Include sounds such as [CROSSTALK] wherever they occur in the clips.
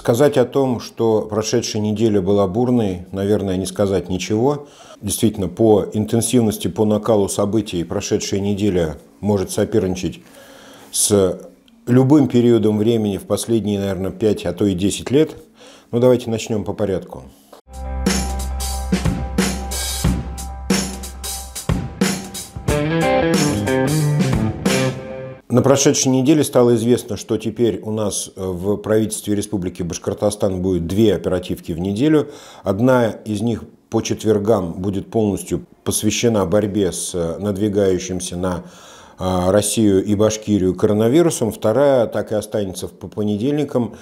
Сказать о том, что прошедшая неделя была бурной, наверное, не сказать ничего. Действительно, по интенсивности, по накалу событий прошедшая неделя может соперничать с любым периодом времени в последние, наверное, 5, а то и 10 лет. Но ну, давайте начнем по порядку. На прошедшей неделе стало известно, что теперь у нас э, в правительстве Республики Башкортостан будет две оперативки в неделю. Одна из них по четвергам будет полностью посвящена борьбе с э, надвигающимся на э, Россию и Башкирию коронавирусом, вторая так и останется по понедельникам,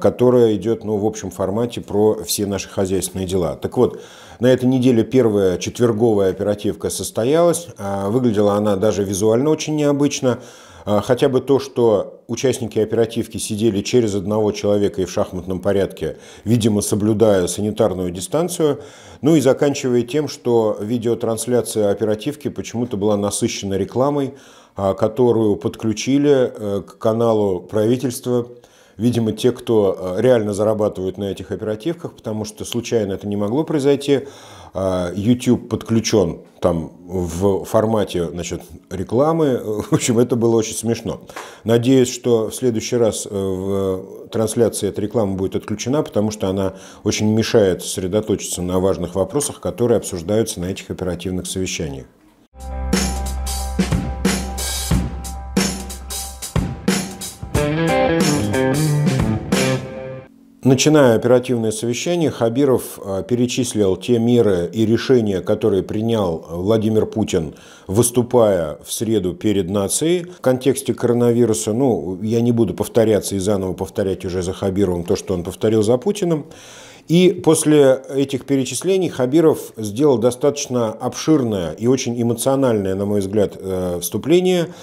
которая идет ну, в общем формате про все наши хозяйственные дела. Так вот, на этой неделе первая четверговая оперативка состоялась. Выглядела она даже визуально очень необычно. А, хотя бы то, что участники оперативки сидели через одного человека и в шахматном порядке, видимо, соблюдая санитарную дистанцию, ну и заканчивая тем, что видеотрансляция оперативки почему-то была насыщена рекламой, а, которую подключили э, к каналу правительства видимо, те, кто э, реально зарабатывают на этих оперативках, потому что случайно это не могло произойти. А, YouTube подключен там в формате значит, рекламы. [LAUGHS] В общем, это было очень смешно. Надеюсь, что в следующий раз э, в трансляции эта реклама будет отключена, потому что она очень мешает сосредоточиться на важных вопросах, которые обсуждаются на этих оперативных совещаниях. Начиная оперативное совещание, Хабиров э, перечислил те меры и решения, которые принял Владимир Путин, выступая в среду перед нацией в контексте коронавируса. Ну, я не буду повторяться и заново повторять уже за Хабировым то, что он повторил за Путиным. И после этих перечислений Хабиров сделал достаточно обширное и очень эмоциональное, на мой взгляд, э, вступление –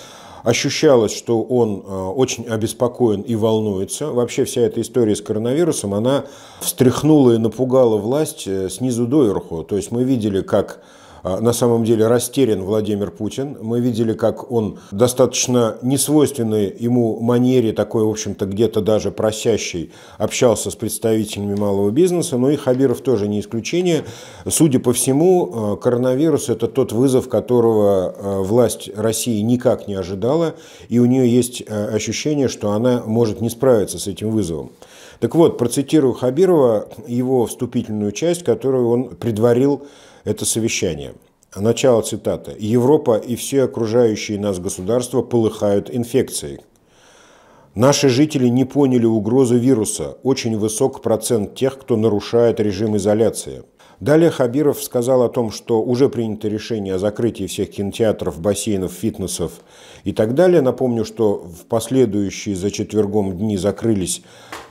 Ощущалось, что он э, очень обеспокоен и волнуется. Вообще вся эта история с коронавирусом, она встряхнула и напугала власть э, снизу доверху. То есть мы видели, как а, на самом деле растерян Владимир Путин. Мы видели, как он достаточно несвойственной ему манере, такой, в общем-то, где-то даже просящий, общался с представителями малого бизнеса, но и Хабиров тоже не исключение. Судя по всему, а, коронавирус – это тот вызов, которого а, власть России никак не ожидала, и у нее есть ощущение, что она может не справиться с этим вызовом. Так вот, процитирую Хабирова, его вступительную часть, которую он предварил это совещание. Начало цитаты. «Европа и все окружающие нас государства полыхают инфекцией. Наши жители не поняли угрозы вируса. Очень высок процент тех, кто нарушает режим изоляции. Далее Хабиров сказал о том, что уже принято решение о закрытии всех кинотеатров, бассейнов, фитнесов и так далее. Напомню, что в последующие за четвергом дни закрылись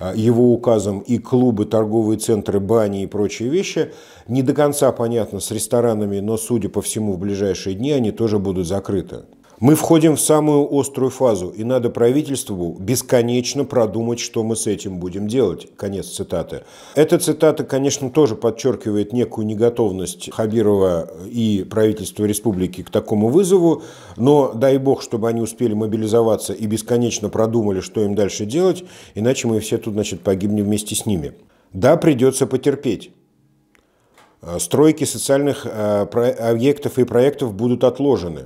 а, его указом и клубы, торговые центры, бани и прочие вещи. Не до конца понятно с ресторанами, но, судя по всему, в ближайшие дни они тоже будут закрыты. Мы входим в самую острую фазу, и надо правительству бесконечно продумать, что мы с этим будем делать. Конец цитаты. Эта цитата, конечно, тоже подчеркивает некую неготовность Хабирова и правительства республики к такому вызову, но дай бог, чтобы они успели мобилизоваться и бесконечно продумали, что им дальше делать, иначе мы все тут, значит, погибнем вместе с ними. Да, придется потерпеть. Стройки социальных э, объектов и проектов будут отложены.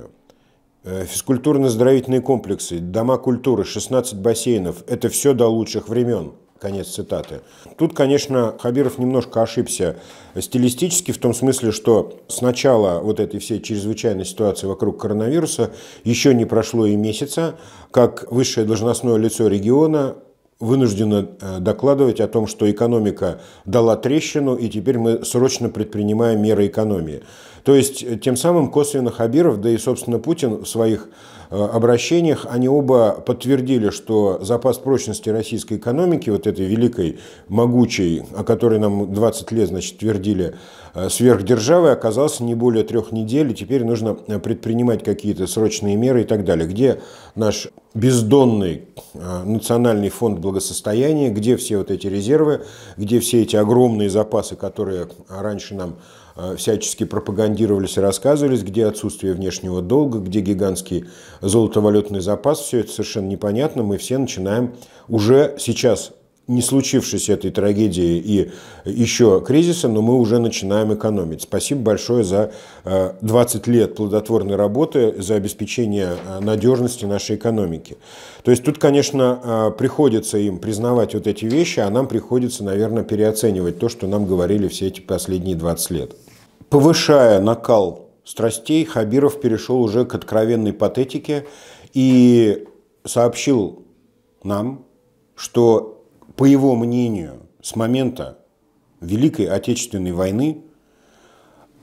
Э, Физкультурно-здоровительные комплексы, дома культуры, 16 бассейнов – это все до лучших времен. Конец цитаты. Тут, конечно, Хабиров немножко ошибся стилистически, в том смысле, что с начала вот этой всей чрезвычайной ситуации вокруг коронавируса еще не прошло и месяца, как высшее должностное лицо региона вынуждено э, докладывать о том, что экономика дала трещину, и теперь мы срочно предпринимаем меры экономии. То есть э, тем самым косвенно Хабиров, да и, собственно, Путин в своих э, обращениях, они оба подтвердили, что запас прочности российской экономики, вот этой великой, могучей, о которой нам 20 лет, значит, твердили э, сверхдержавы, оказался не более трех недель, и теперь нужно предпринимать какие-то срочные меры и так далее. Где наш бездонный национальный фонд благосостояния, где все вот эти резервы, где все эти огромные запасы, которые раньше нам Э, всячески пропагандировались и рассказывались, где отсутствие внешнего долга, где гигантский золотовалютный запас, все это совершенно непонятно. Мы все начинаем уже сейчас не случившись этой трагедии и еще кризиса, но мы уже начинаем экономить. Спасибо большое за 20 э, лет плодотворной работы, за обеспечение э, надежности нашей экономики. То есть тут, конечно, э, приходится им признавать вот эти вещи, а нам приходится, наверное, переоценивать то, что нам говорили все эти последние 20 лет. Повышая накал страстей, Хабиров перешел уже к откровенной патетике и сообщил нам, что по его мнению, с момента Великой Отечественной войны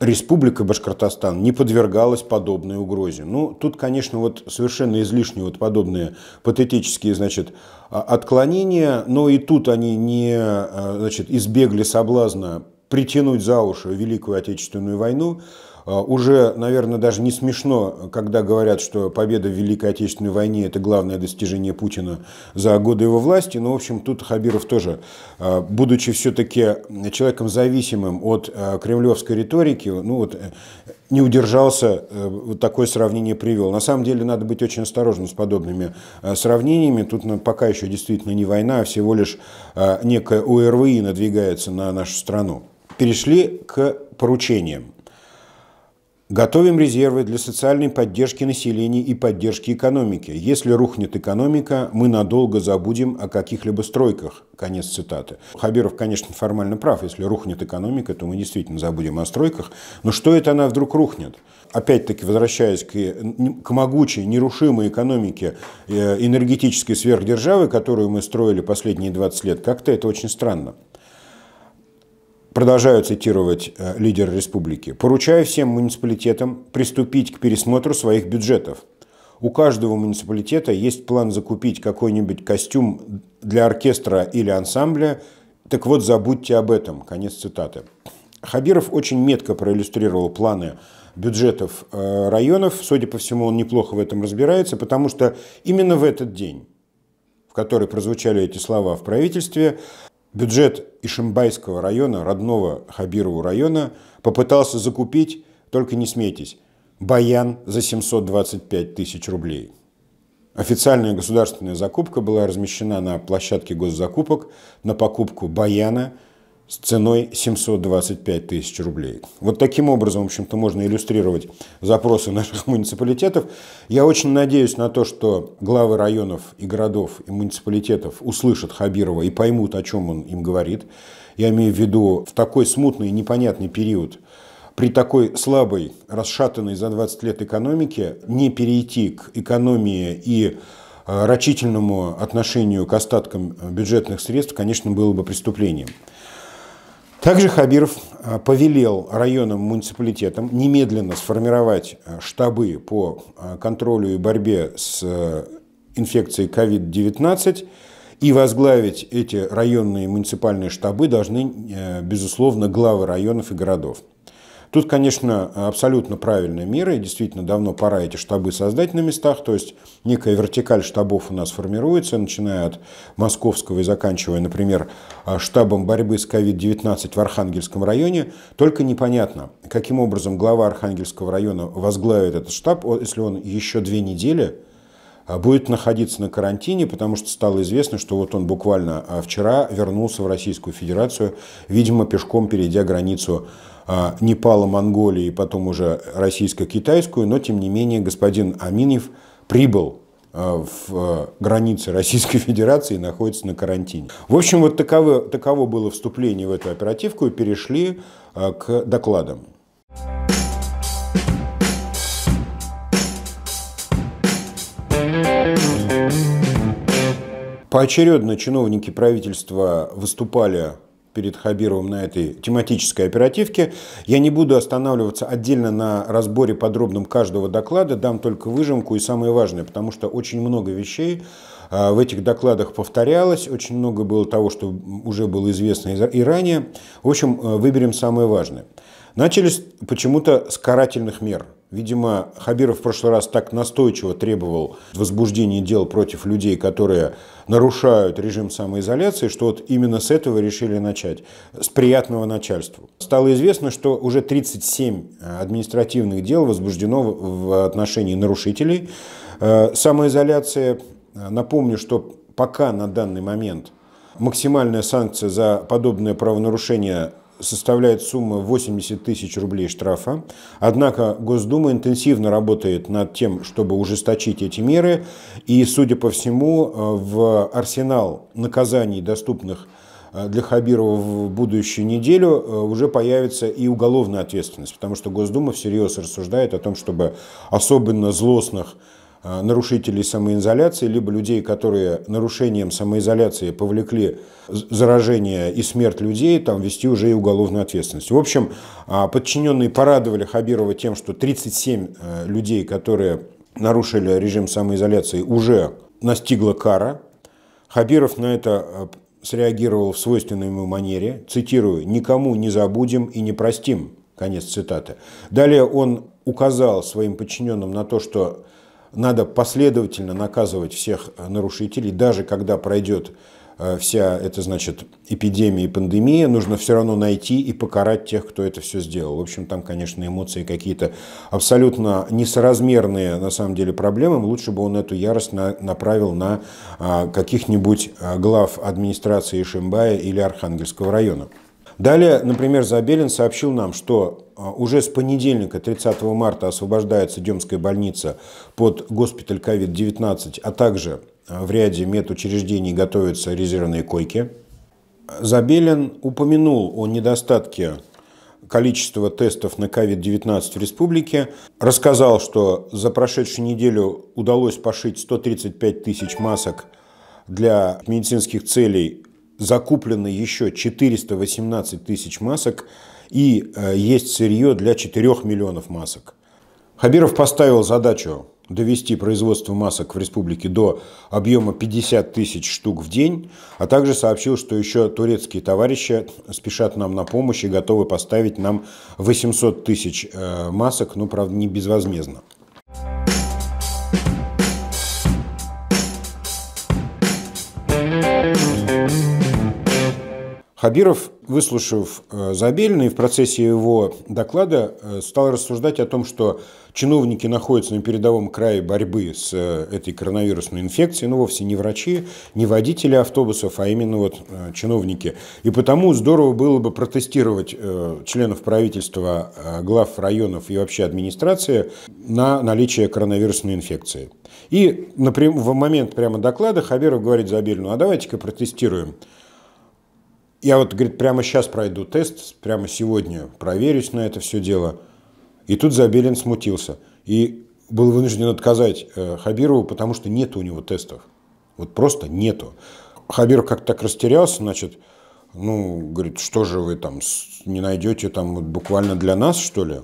Республика Башкортостан не подвергалась подобной угрозе. Ну, тут, конечно, вот совершенно излишние вот подобные патетические, значит, а, отклонения, но и тут они не, а, значит, избегли соблазна притянуть за уши Великую Отечественную войну. А, уже, наверное, даже не смешно, когда говорят, что победа в Великой Отечественной войне – это главное достижение Путина за годы его власти. Но, в общем, тут Хабиров тоже, а, будучи все-таки человеком зависимым от а, кремлевской риторики, ну вот э, не удержался, э, вот такое сравнение привел. На самом деле надо быть очень осторожным с подобными сравнениями. Тут пока еще действительно не война, а всего лишь некая ОРВИ надвигается на нашу страну. Перешли к поручениям. Готовим резервы для социальной поддержки населения и поддержки экономики. Если рухнет экономика, мы надолго забудем о каких-либо стройках. Конец цитаты. Хабиров, конечно, формально прав. Если рухнет экономика, то мы действительно забудем о стройках. Но что это она вдруг рухнет? Опять-таки, возвращаясь к, э, к могучей, нерушимой экономике э, энергетической сверхдержавы, которую мы строили последние 20 лет, как-то это очень странно продолжаю цитировать э, лидера республики, поручаю всем муниципалитетам приступить к пересмотру своих бюджетов. У каждого муниципалитета есть план закупить какой-нибудь костюм для оркестра или ансамбля, так вот забудьте об этом. Конец цитаты. Хабиров очень метко проиллюстрировал планы бюджетов э, районов. Судя по всему, он неплохо в этом разбирается, потому что именно в этот день в который прозвучали эти слова в правительстве, Бюджет Ишимбайского района, родного Хабирову района, попытался закупить, только не смейтесь, баян за 725 тысяч рублей. Официальная государственная закупка была размещена на площадке госзакупок на покупку баяна – с ценой 725 тысяч рублей. Вот таким образом, в общем-то, можно иллюстрировать запросы наших муниципалитетов. Я очень надеюсь на то, что главы районов и городов и муниципалитетов услышат Хабирова и поймут, о чем он им говорит. Я имею в виду в такой смутный и непонятный период, при такой слабой, расшатанной за 20 лет экономике, не перейти к экономии и э, рачительному отношению к остаткам бюджетных средств, конечно, было бы преступлением. Также Хабиров э, повелел районам муниципалитетам немедленно сформировать э, штабы по э, контролю и борьбе с инфекцией COVID-19, и возглавить эти районные муниципальные штабы должны, безусловно, главы районов и городов. Тут, конечно, абсолютно правильная мера, и действительно давно пора эти штабы создать на местах, то есть некая вертикаль штабов у нас формируется, начиная от московского и заканчивая, например, а, штабом борьбы с COVID-19 в Архангельском районе. Только непонятно, каким образом глава Архангельского района возглавит этот штаб, если он еще две недели а, будет находиться на карантине, потому что стало известно, что вот он буквально а, вчера вернулся в Российскую Федерацию, видимо, пешком перейдя границу а, Непала, Монголии и потом уже российско-китайскую, но тем не менее господин Аминев прибыл а, в а, границе [LAUGHS] Российской Федерации и находится на карантине. В общем, вот таково, таково было вступление в эту оперативку и перешли к докладам. Поочередно чиновники правительства выступали перед Хабировым на этой тематической оперативке. Я не буду останавливаться отдельно на разборе подробном каждого доклада, дам только выжимку и самое важное, потому что очень много вещей а, в этих докладах повторялось, очень много было того, что уже было известно и ранее. В общем, э, выберем самое важное. Начались почему-то с карательных мер – Видимо, Хабиров в прошлый раз так настойчиво требовал возбуждения дел против людей, которые нарушают режим самоизоляции, что вот именно с этого решили начать, с приятного начальства. Стало известно, что уже 37 э, административных дел возбуждено в отношении нарушителей э, самоизоляции. Э, напомню, что пока на данный момент максимальная санкция за подобное правонарушение составляет сумма 80 тысяч рублей штрафа. Однако Госдума интенсивно работает над тем, чтобы ужесточить эти меры. И, судя по всему, э, в арсенал наказаний, доступных э, для Хабирова в будущую неделю э, уже появится и уголовная ответственность, потому что Госдума всерьез рассуждает о том, чтобы особенно злостных Э, нарушителей самоизоляции, либо людей, которые нарушением самоизоляции повлекли заражение и смерть людей, там вести уже и уголовную ответственность. В общем, а, подчиненные порадовали Хабирова тем, что 37 э, людей, которые нарушили режим самоизоляции, уже настигла кара. Хабиров на это э, среагировал в свойственной ему манере, цитирую, «никому не забудем и не простим», конец цитаты. Далее он указал своим подчиненным на то, что надо последовательно наказывать всех нарушителей, даже когда пройдет э, вся эта, значит, эпидемия и пандемия, нужно все равно найти и покарать тех, кто это все сделал. В общем, там, конечно, эмоции какие-то абсолютно несоразмерные, на самом деле, проблемам. Лучше бы он эту ярость на, направил на а, каких-нибудь а, глав администрации Шимбая или Архангельского района. Далее, например, Забелин сообщил нам, что а, уже с понедельника, 30 марта, освобождается Демская больница под госпиталь COVID-19, а также а, в ряде медучреждений готовятся резервные койки. Забелин упомянул о недостатке количества тестов на COVID-19 в республике, рассказал, что за прошедшую неделю удалось пошить 135 тысяч масок для медицинских целей, закуплено еще 418 тысяч масок – и э, есть сырье для 4 миллионов масок. Хабиров поставил задачу довести производство масок в республике до объема 50 тысяч штук в день, а также сообщил, что еще турецкие товарищи спешат нам на помощь и готовы поставить нам 800 тысяч э, масок, ну, правда, не безвозмездно. Хабиров, выслушав э, Забелина и в процессе его доклада, э, стал рассуждать о том, что чиновники находятся на передовом крае борьбы с э, этой коронавирусной инфекцией, но вовсе не врачи, не водители автобусов, а именно вот чиновники. И потому здорово было бы протестировать членов правительства, глав районов и вообще администрации на наличие коронавирусной инфекции. И в момент прямо доклада Хабиров говорит Забелину, а давайте-ка протестируем я вот, говорит, прямо сейчас пройду тест, прямо сегодня проверюсь на это все дело. И тут Забелин смутился. И был вынужден отказать э, Хабирову, потому что нет у него тестов. Вот просто нету. Хабиров как-то так растерялся, значит, ну, говорит, что же вы там не найдете там вот буквально для нас, что ли?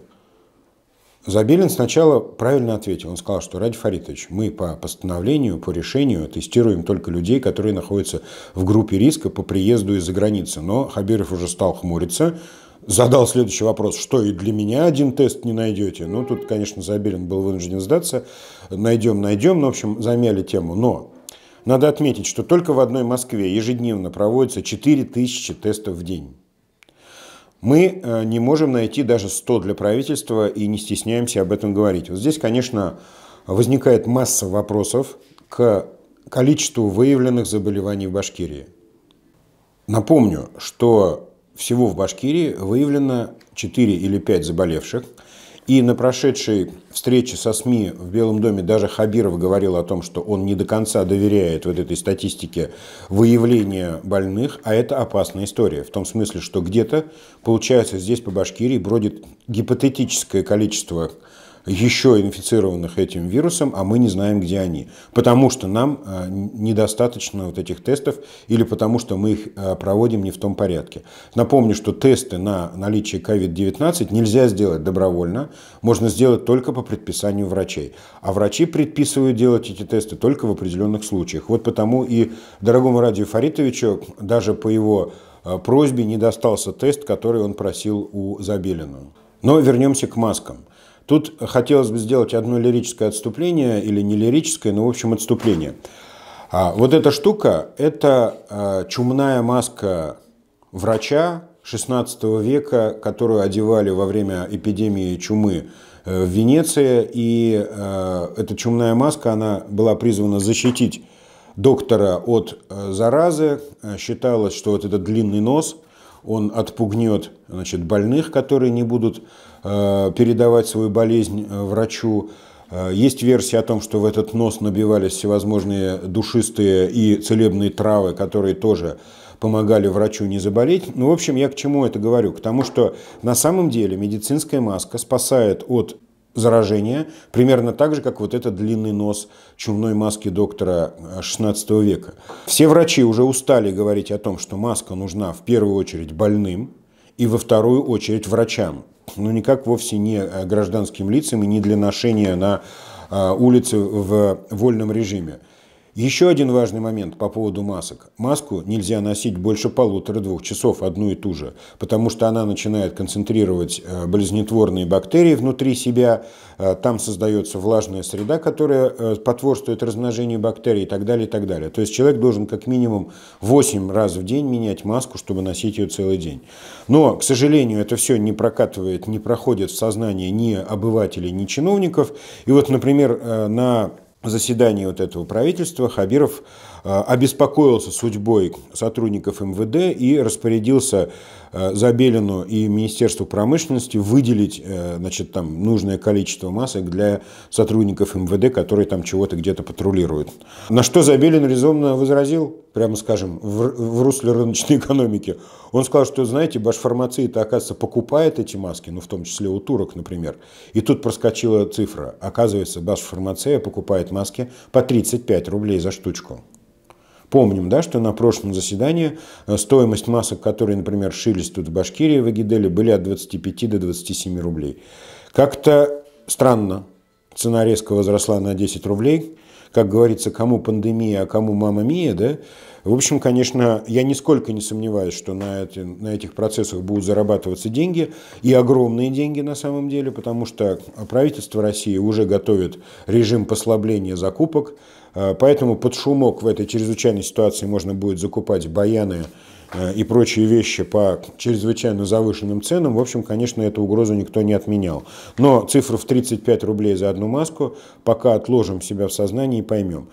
Забелин сначала правильно ответил. Он сказал, что Ради Фаритович, мы по постановлению, по решению тестируем только людей, которые находятся в группе риска по приезду из-за границы. Но Хабиров уже стал хмуриться, задал следующий вопрос, что и для меня один тест не найдете. Ну, тут, конечно, Забелин был вынужден сдаться. Найдем, найдем. Ну, в общем, замяли тему. Но надо отметить, что только в одной Москве ежедневно проводится 4000 тестов в день. Мы э, не можем найти даже 100 для правительства и не стесняемся об этом говорить. Вот здесь, конечно, возникает масса вопросов к количеству выявленных заболеваний в Башкирии. Напомню, что всего в Башкирии выявлено 4 или 5 заболевших – и на прошедшей встрече со СМИ в Белом доме даже Хабиров говорил о том, что он не до конца доверяет вот этой статистике выявления больных, а это опасная история. В том смысле, что где-то, получается, здесь по Башкирии бродит гипотетическое количество еще инфицированных этим вирусом, а мы не знаем, где они. Потому что нам а, недостаточно вот этих тестов или потому что мы их а, проводим не в том порядке. Напомню, что тесты на наличие COVID-19 нельзя сделать добровольно, можно сделать только по предписанию врачей. А врачи предписывают делать эти тесты только в определенных случаях. Вот потому и дорогому Радию Фаритовичу даже по его а, просьбе не достался тест, который он просил у Забелину. Но вернемся к маскам. Тут хотелось бы сделать одно лирическое отступление, или не лирическое, но в общем отступление. А, вот эта штука – это а, чумная маска врача XVI века, которую одевали во время эпидемии чумы э, в Венеции. И э, эта чумная маска, она была призвана защитить доктора от э, заразы. Считалось, что вот этот длинный нос, он отпугнет значит, больных, которые не будут Э, передавать свою болезнь э, врачу. Э, есть версия о том, что в этот нос набивались всевозможные душистые и целебные травы, которые тоже помогали врачу не заболеть. Ну, в общем, я к чему это говорю? К тому, что на самом деле медицинская маска спасает от заражения, примерно так же, как вот этот длинный нос чумной маски доктора XVI века. Все врачи уже устали говорить о том, что маска нужна в первую очередь больным и во вторую очередь врачам но ну, никак вовсе не э, гражданским лицам и не для ношения на э, улице в вольном режиме. Еще один важный момент по поводу масок. Маску нельзя носить больше полутора-двух часов одну и ту же, потому что она начинает концентрировать э, болезнетворные бактерии внутри себя, э, там создается влажная среда, которая э, потворствует размножению бактерий и так далее, и так далее. То есть человек должен как минимум 8 раз в день менять маску, чтобы носить ее целый день. Но, к сожалению, это все не прокатывает, не проходит в сознание ни обывателей, ни чиновников. И вот, например, на заседании вот этого правительства Хабиров Э, обеспокоился судьбой сотрудников МВД и распорядился э, Забелину и Министерству промышленности выделить э, значит, там, нужное количество масок для сотрудников МВД, которые там чего-то где-то патрулируют. На что Забелин резонно возразил, прямо скажем, в, в русле рыночной [LAUGHS] экономики. Он сказал, что, знаете, башфармация-то, оказывается, покупает эти маски, ну, в том числе у турок, например. И тут проскочила цифра. Оказывается, башфармация покупает маски по 35 рублей за штучку. Помним, да, что на прошлом заседании э, стоимость масок, которые, например, шились тут в Башкирии, в Агиделе, были от 25 до 27 рублей. Как-то странно. Цена резко возросла на 10 рублей. Как говорится, кому пандемия, а кому мама мия, да? В общем, конечно, я нисколько не сомневаюсь, что на, эти, на этих процессах будут зарабатываться деньги, и огромные деньги на самом деле, потому что правительство России уже готовит режим послабления закупок, Э, поэтому под шумок в этой чрезвычайной ситуации можно будет закупать баяны э, и прочие вещи по чрезвычайно завышенным ценам. В общем, конечно, эту угрозу никто не отменял. Но цифру в 35 рублей за одну маску пока отложим себя в сознании и поймем.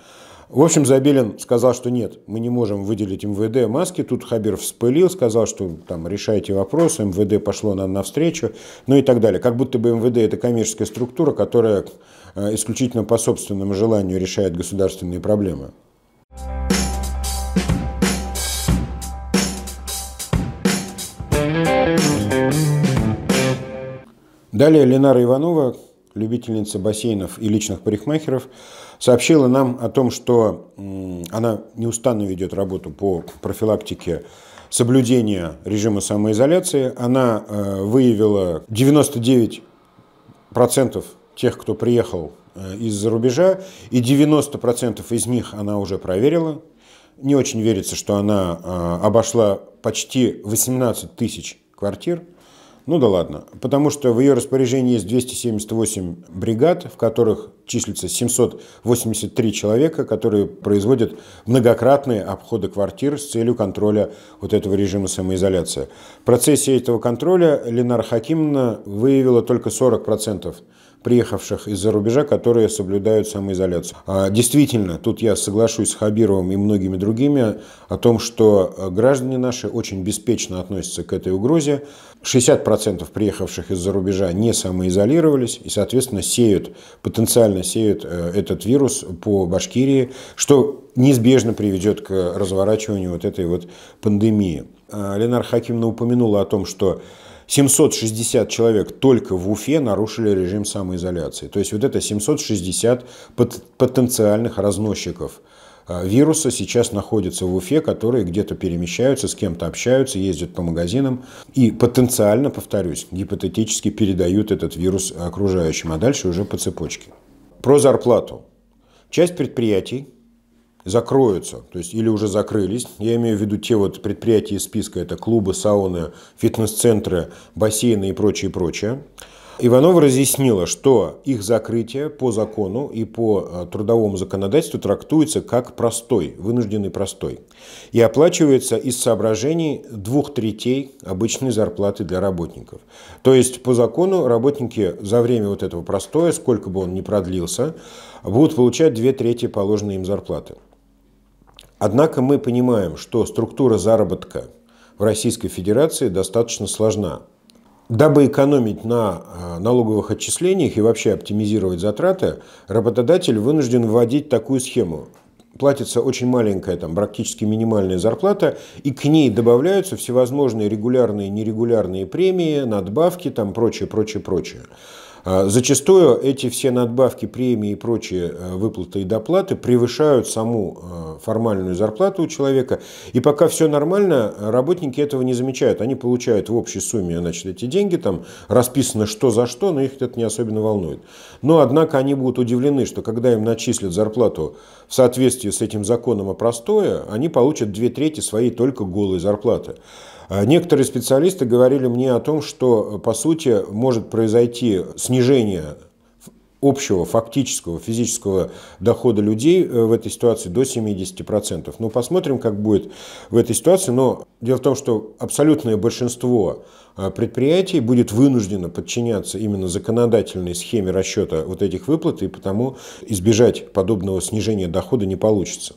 В общем, Забелин сказал, что нет, мы не можем выделить МВД маски. Тут Хабиров вспылил, сказал, что там решайте вопрос, МВД пошло нам навстречу, ну и так далее. Как будто бы МВД это коммерческая структура, которая э, исключительно по собственному желанию решает государственные проблемы. Далее Ленара Иванова, любительница бассейнов и личных парикмахеров, сообщила нам о том, что она неустанно ведет работу по профилактике соблюдения режима самоизоляции. Она э, выявила 99% тех, кто приехал э, из-за рубежа, и 90% из них она уже проверила. Не очень верится, что она э, обошла почти 18 тысяч квартир – ну да ладно, потому что в ее распоряжении есть 278 бригад, в которых числится 783 человека, которые производят многократные обходы квартир с целью контроля вот этого режима самоизоляции. В процессе этого контроля Ленар Хакимовна выявила только 40% приехавших из-за рубежа, которые соблюдают самоизоляцию. А действительно, тут я соглашусь с Хабировым и многими другими о том, что э, граждане наши очень беспечно относятся к этой угрозе. 60% приехавших из-за рубежа не самоизолировались и, соответственно, сеют, потенциально сеют э, этот вирус по Башкирии, что неизбежно приведет к разворачиванию вот этой вот пандемии. Э, Ленар Хакимна упомянула о том, что 760 человек только в Уфе нарушили режим самоизоляции. То есть вот это 760 потенциальных разносчиков а, вируса сейчас находятся в Уфе, которые где-то перемещаются, с кем-то общаются, ездят по магазинам и потенциально, повторюсь, гипотетически передают этот вирус окружающим, а дальше уже по цепочке. Про зарплату. Часть предприятий закроются, то есть или уже закрылись. Я имею в виду те вот предприятия из списка, это клубы, сауны, фитнес-центры, бассейны и прочее, прочее. Иванова разъяснила, что их закрытие по закону и по э, трудовому законодательству трактуется как простой, вынужденный простой, и оплачивается из соображений двух третей обычной зарплаты для работников. То есть по закону работники за время вот этого простоя, сколько бы он ни продлился, будут получать две трети положенной им зарплаты. Однако мы понимаем, что структура заработка в Российской Федерации достаточно сложна. Дабы экономить на э, налоговых отчислениях и вообще оптимизировать затраты, работодатель вынужден вводить такую схему. Платится очень маленькая, там, практически минимальная зарплата, и к ней добавляются всевозможные регулярные и нерегулярные премии, надбавки, там, прочее, прочее, прочее. А, зачастую эти все надбавки, премии и прочие э, выплаты и доплаты превышают саму э, формальную зарплату у человека. И пока все нормально, работники этого не замечают. Они получают в общей сумме значит, эти деньги, там расписано что за что, но их это не особенно волнует. Но, однако, они будут удивлены, что когда им начислят зарплату в соответствии с этим законом о простое, они получат две трети своей только голой зарплаты. А некоторые специалисты говорили мне о том, что, э, по сути, может произойти снижение общего фактического физического дохода людей э, в этой ситуации до 70%. Ну, посмотрим, как будет в этой ситуации. Но дело в том, что абсолютное большинство э, предприятий будет вынуждено подчиняться именно законодательной схеме расчета вот этих выплат, и потому избежать подобного снижения дохода не получится.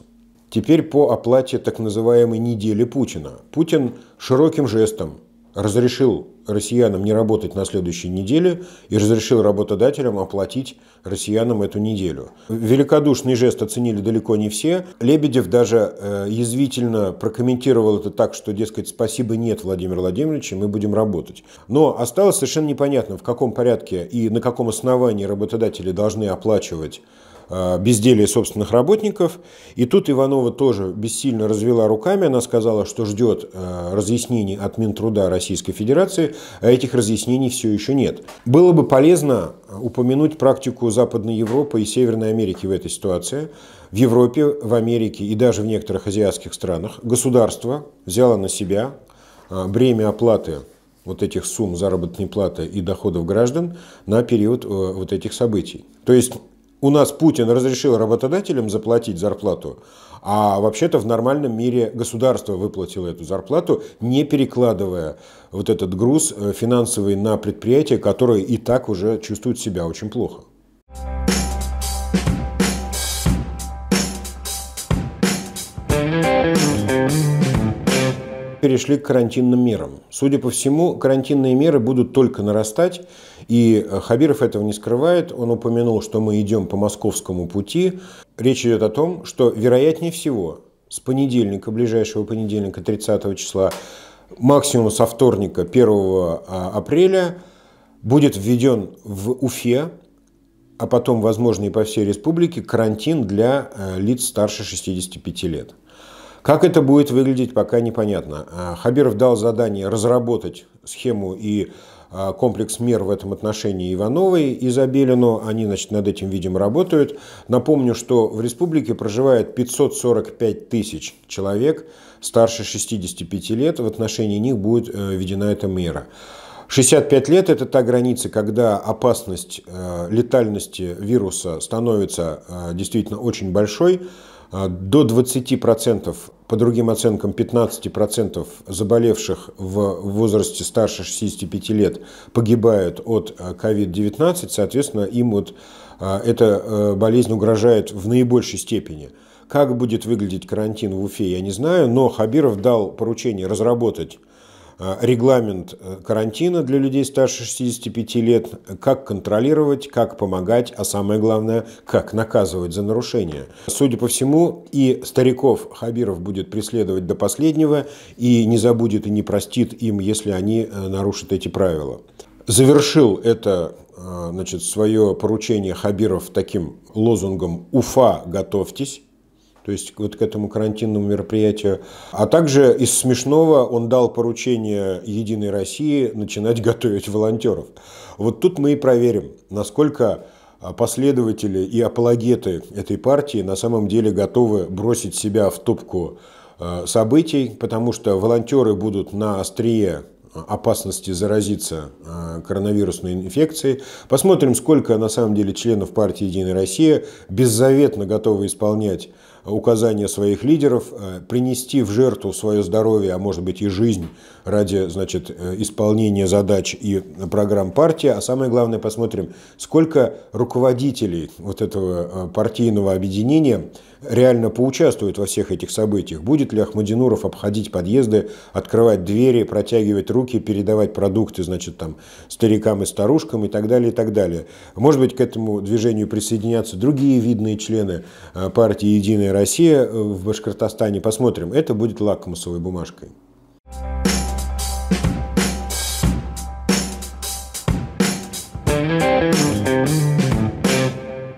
Теперь по оплате так называемой недели Путина. Путин широким жестом разрешил россиянам не работать на следующей неделе и разрешил работодателям оплатить россиянам эту неделю. Великодушный жест оценили далеко не все. Лебедев даже э, язвительно прокомментировал это так, что, дескать, спасибо нет, Владимир Владимирович, мы будем работать. Но осталось совершенно непонятно, в каком порядке и на каком основании работодатели должны оплачивать Э, безделие собственных работников. И тут Иванова тоже бессильно развела руками. Она сказала, что ждет э, разъяснений от Минтруда Российской Федерации, а этих разъяснений все еще нет. Было бы полезно упомянуть практику Западной Европы и Северной Америки в этой ситуации. В Европе, в Америке и даже в некоторых азиатских странах государство взяло на себя э, бремя оплаты вот этих сумм заработной платы и доходов граждан на период вот этих событий. То есть у нас Путин разрешил работодателям заплатить зарплату, а вообще-то в нормальном мире государство выплатило эту зарплату, не перекладывая вот этот груз э, финансовый на предприятия, которые и так уже чувствуют себя очень плохо. Перешли к карантинным мерам. Судя по всему, карантинные меры будут только нарастать, и э, Хабиров этого не скрывает, он упомянул, что мы идем по московскому пути. Речь идет о том, что вероятнее всего с понедельника, ближайшего понедельника, 30 числа, максимум со вторника, 1 а, апреля, будет введен в Уфе, а потом, возможно, и по всей республике, карантин для э, лиц старше 65 лет. Как это будет выглядеть, пока непонятно. А, Хабиров дал задание разработать схему и а, комплекс мер в этом отношении Ивановой и Забелину. Они значит, над этим, видимо, работают. Напомню, что в республике проживает 545 тысяч человек старше 65 лет. В отношении них будет э, введена эта мера. 65 лет – это та граница, когда опасность э, летальности вируса становится э, действительно очень большой. А, до 20%, по другим оценкам 15% заболевших в возрасте старше 65 лет погибают от COVID-19, а, соответственно, им вот а, эта э, болезнь угрожает в наибольшей степени. Как будет выглядеть карантин в Уфе, я не знаю, но Хабиров дал поручение разработать Э, регламент э, карантина для людей старше 65 лет, как контролировать, как помогать, а самое главное, как наказывать за нарушения. Судя по всему, и стариков Хабиров будет преследовать до последнего, и не забудет и не простит им, если они э, нарушат эти правила. Завершил это значит, свое поручение Хабиров таким лозунгом «Уфа, готовьтесь» то есть вот к этому карантинному мероприятию. А также из смешного он дал поручение «Единой России» начинать [LAUGHS] готовить волонтеров. Вот тут мы и проверим, насколько а, последователи и апологеты этой партии на самом деле готовы бросить себя в топку а, событий, потому что волонтеры будут на острие опасности заразиться а, коронавирусной инфекцией. Посмотрим, сколько на самом деле членов партии «Единая Россия» беззаветно готовы исполнять указания своих лидеров э, принести в жертву свое здоровье, а может быть и жизнь ради значит, э, исполнения задач и программ партии. А самое главное, посмотрим, сколько руководителей вот этого э, партийного объединения реально поучаствует во всех этих событиях? Будет ли Ахмадинуров обходить подъезды, открывать двери, протягивать руки, передавать продукты, значит, там, старикам и старушкам и так далее, и так далее? Может быть, к этому движению присоединятся другие видные члены а, партии «Единая Россия» э, в Башкортостане. Посмотрим. Это будет лакмусовой бумажкой.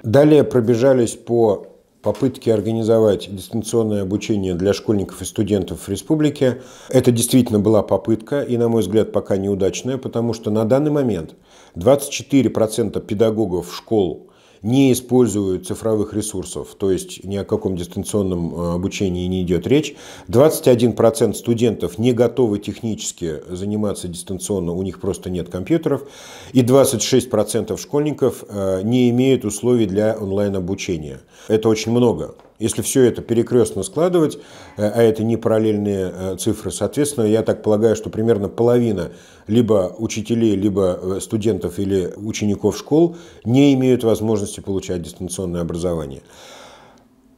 Далее пробежались по попытки организовать дистанционное обучение для школьников и студентов в республике. Это действительно была попытка и, на мой взгляд, пока неудачная, потому что на данный момент 24% педагогов школ не используют цифровых ресурсов, то есть ни о каком дистанционном э, обучении не идет речь. 21% студентов не готовы технически заниматься дистанционно, у них просто нет компьютеров. И 26% школьников э, не имеют условий для онлайн-обучения. Это очень много. Если все это перекрестно складывать, э, а это не параллельные э, цифры, соответственно, я так полагаю, что примерно половина либо учителей, либо э, студентов или учеников школ не имеют возможности получать дистанционное образование.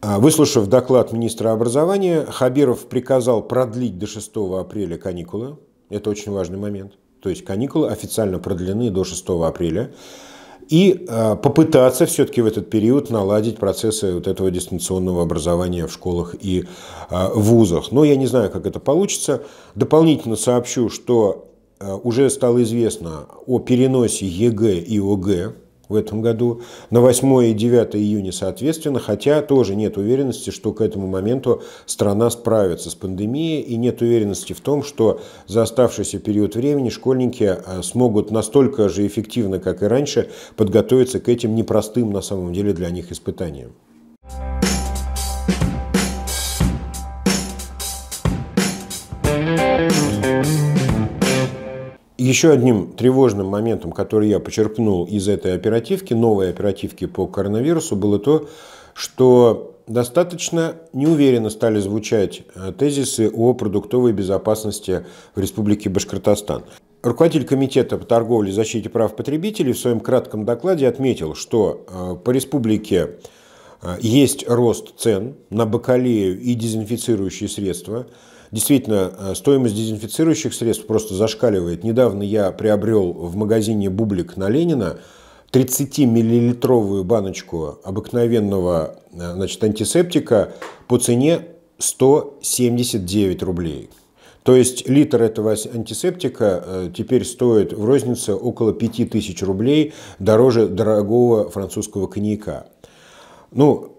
А, выслушав доклад министра образования, Хабиров приказал продлить до 6 апреля каникулы. Это очень важный момент. То есть каникулы официально продлены до 6 апреля и а, попытаться все-таки в этот период наладить процессы вот этого дистанционного образования в школах и а, вузах. Но я не знаю, как это получится. Дополнительно сообщу, что а, уже стало известно о переносе ЕГЭ и ОГЭ в этом году, на 8 и 9 июня соответственно, хотя тоже нет уверенности, что к этому моменту страна справится с пандемией, и нет уверенности в том, что за оставшийся период времени школьники э, смогут настолько же эффективно, как и раньше, подготовиться к этим непростым на самом деле для них испытаниям. Еще одним тревожным моментом, который я почерпнул из этой оперативки, новой оперативки по коронавирусу, было то, что достаточно неуверенно стали звучать э, тезисы о продуктовой безопасности в Республике Башкортостан. Руководитель Комитета по торговле и защите прав потребителей в своем кратком докладе отметил, что э, по республике э, есть рост цен на бакалею и дезинфицирующие средства – Действительно, э, стоимость дезинфицирующих средств просто зашкаливает. Недавно я приобрел в магазине «Бублик» на Ленина 30-миллилитровую баночку обыкновенного э, значит, антисептика по цене 179 рублей. То есть литр этого антисептика э, теперь стоит в рознице около 5000 рублей дороже дорогого французского коньяка. Ну,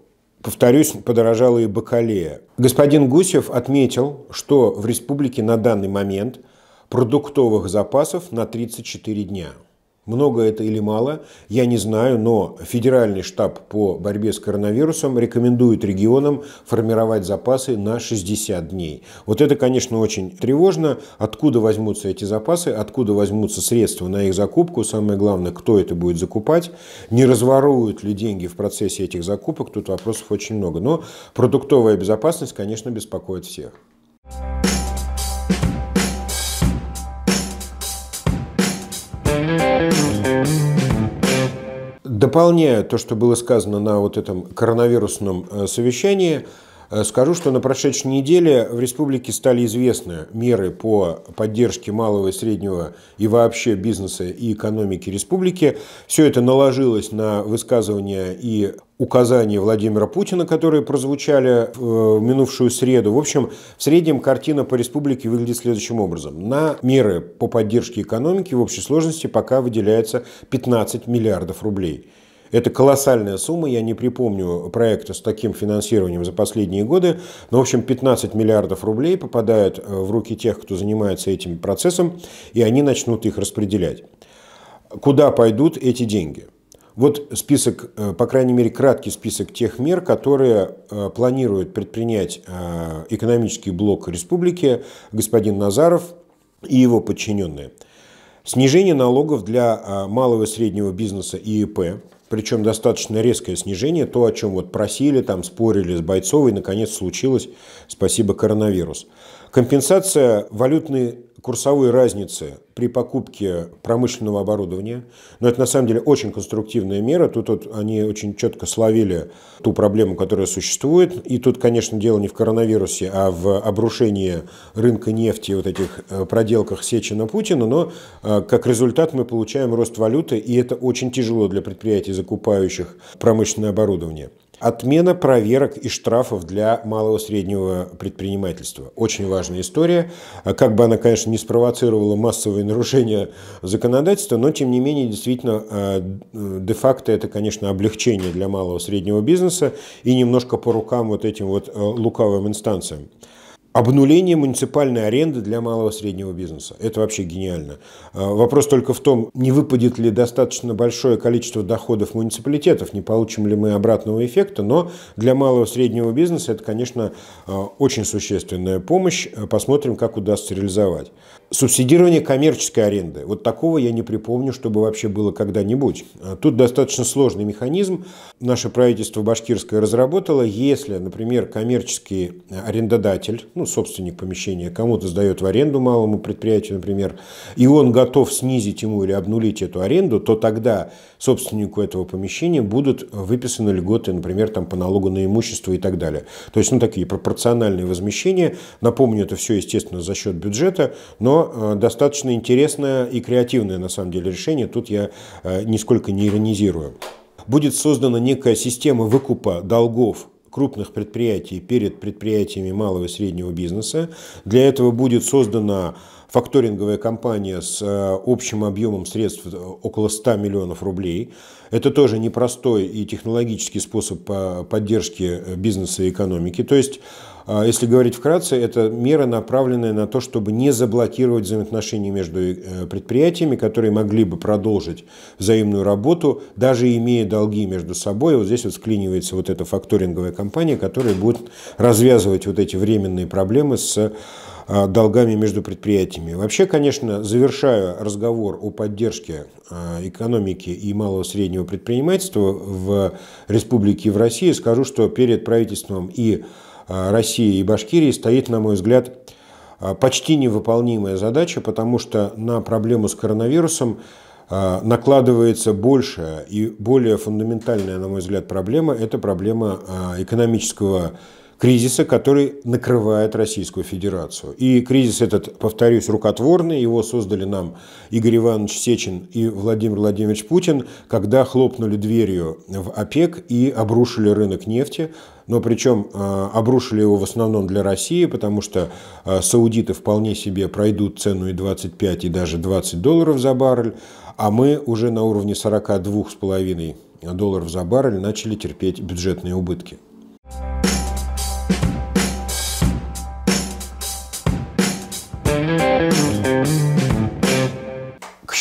Повторюсь, подорожала и бакалея. Господин Гусев отметил, что в республике на данный момент продуктовых запасов на 34 дня – много это или мало, я не знаю, но Федеральный штаб по борьбе с коронавирусом рекомендует регионам формировать запасы на 60 дней. Вот это, конечно, очень тревожно. Откуда возьмутся эти запасы, откуда возьмутся средства на их закупку, самое главное, кто это будет закупать, не разворуют ли деньги в процессе этих закупок, тут вопросов очень много. Но продуктовая безопасность, конечно, беспокоит всех. Дополняя то, что было сказано на вот этом коронавирусном э, совещании, Э, скажу, что на прошедшей неделе в республике стали известны меры по поддержке малого и среднего и вообще бизнеса и экономики республики. Все это наложилось на высказывания и указания Владимира Путина, которые прозвучали э, в минувшую среду. В общем, в среднем картина по республике выглядит следующим образом. На меры по поддержке экономики в общей сложности пока выделяется 15 миллиардов рублей. Это колоссальная сумма, я не припомню проекта с таким финансированием за последние годы, но, в общем, 15 миллиардов рублей попадают э, в руки тех, кто занимается этим процессом, и они начнут их распределять. Куда пойдут эти деньги? Вот список, э, по крайней мере, краткий список тех мер, которые э, планирует предпринять экономический блок республики господин Назаров и его подчиненные. Снижение налогов для малого и среднего бизнеса и ИП, причем достаточно резкое снижение, то, о чем вот просили, там спорили с Бойцовой, наконец случилось, спасибо коронавирус. Компенсация валютной курсовой разницы при покупке промышленного оборудования. Но это на самом деле очень конструктивная мера. Тут вот они очень четко словили ту проблему, которая существует. И тут, конечно, дело не в коронавирусе, а в обрушении рынка нефти, вот этих э, проделках Сечина Путина. Но э, как результат мы получаем рост валюты, и это очень тяжело для предприятий, закупающих промышленное оборудование. Отмена проверок и штрафов для малого и среднего предпринимательства. Очень важная история. А как бы она, конечно, не спровоцировала массовые нарушения законодательства, но, тем не менее, действительно, а, де-факто это, конечно, облегчение для малого и среднего бизнеса и немножко по рукам вот этим вот э, лукавым инстанциям. Обнуление муниципальной аренды для малого и среднего бизнеса. Это вообще гениально. А, вопрос только в том, не выпадет ли достаточно большое количество доходов муниципалитетов, не получим ли мы обратного эффекта, но для малого и среднего бизнеса это, конечно, а, очень существенная помощь. Посмотрим, как удастся реализовать. Субсидирование коммерческой аренды. Вот такого я не припомню, чтобы вообще было когда-нибудь. А тут достаточно сложный механизм. Наше правительство башкирское разработало. Если, например, коммерческий арендодатель, ну, собственник помещения, кому-то сдает в аренду малому предприятию, например, и он готов снизить ему или обнулить эту аренду, то тогда собственнику этого помещения будут выписаны льготы, например, там, по налогу на имущество и так далее. то есть ну, такие пропорциональные возмещения. Напомню, это все, естественно, за счет бюджета, но Э, достаточно интересное и креативное на самом деле решение. Тут я э, нисколько не иронизирую. Будет создана некая система выкупа долгов крупных предприятий перед предприятиями малого и среднего бизнеса. Для этого будет создана факторинговая компания с э, общим объемом средств около 100 миллионов рублей. Это тоже непростой и технологический способ поддержки бизнеса и экономики. То есть а, если говорить вкратце, это мера, направленная на то, чтобы не заблокировать взаимоотношения между э, предприятиями, которые могли бы продолжить взаимную работу, даже имея долги между собой. Вот здесь вот склинивается вот эта факторинговая компания, которая будет развязывать вот эти временные проблемы с э, долгами между предприятиями. Вообще, конечно, завершая разговор о поддержке э, экономики и малого и среднего предпринимательства в республике и в России, скажу, что перед правительством и Э, России и Башкирии стоит, на мой взгляд, э, почти невыполнимая задача, потому что на проблему с коронавирусом э, накладывается большая и более фундаментальная, на мой взгляд, проблема – это проблема экономического кризиса, который накрывает Российскую Федерацию. И кризис этот, повторюсь, рукотворный. Его создали нам Игорь Иванович Сечин и Владимир Владимирович Путин, когда хлопнули дверью в ОПЕК и обрушили рынок нефти. Но причем э, обрушили его в основном для России, потому что э, саудиты вполне себе пройдут цену и 25, и даже 20 долларов за баррель, а мы уже на уровне 42,5 долларов за баррель начали терпеть бюджетные убытки.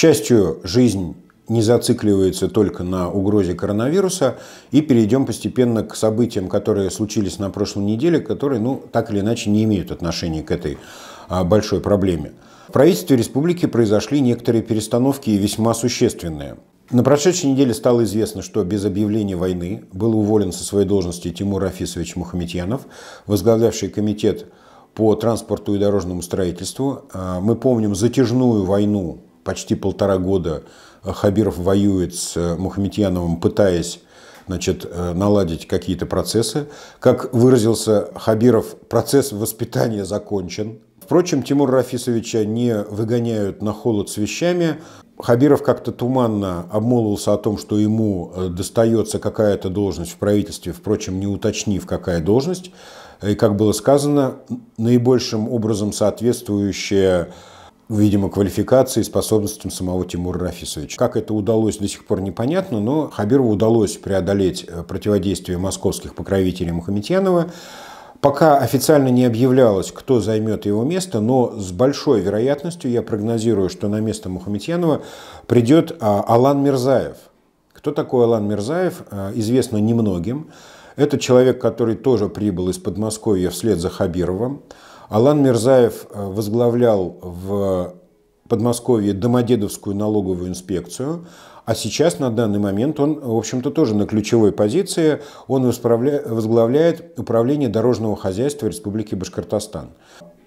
счастью, жизнь не зацикливается только на угрозе коронавируса. И перейдем постепенно к событиям, которые случились на прошлой неделе, которые ну, так или иначе не имеют отношения к этой а, большой проблеме. В правительстве республики произошли некоторые перестановки и весьма существенные. На прошедшей неделе стало известно, что без объявления войны был уволен со своей должности Тимур Афисович Мухаметьянов, возглавлявший комитет по транспорту и дорожному строительству. А, мы помним затяжную войну почти полтора года э, Хабиров воюет с э, Мухаметьяновым, пытаясь значит, э, наладить какие-то процессы. Как выразился Хабиров, процесс воспитания закончен. Впрочем, Тимура Рафисовича не выгоняют на холод с вещами. Хабиров как-то туманно обмолвился о том, что ему достается какая-то должность в правительстве, впрочем, не уточнив, какая должность. И, как было сказано, наибольшим образом соответствующая видимо, квалификации и способностям самого Тимура Рафисовича. Как это удалось, до сих пор непонятно, но Хабирову удалось преодолеть э, противодействие московских покровителей Мухаметьянова. Пока официально не объявлялось, кто займет его место, но с большой вероятностью я прогнозирую, что на место Мухаметьянова придет а, Алан Мирзаев. Кто такой Алан Мирзаев, э, известно немногим. Это человек, который тоже прибыл из Подмосковья вслед за Хабировым. Алан Мирзаев э, возглавлял в Подмосковье Домодедовскую налоговую инспекцию, а сейчас, на данный момент, он, в общем-то, тоже на ключевой позиции. Он возглавляет Управление дорожного хозяйства Республики Башкортостан.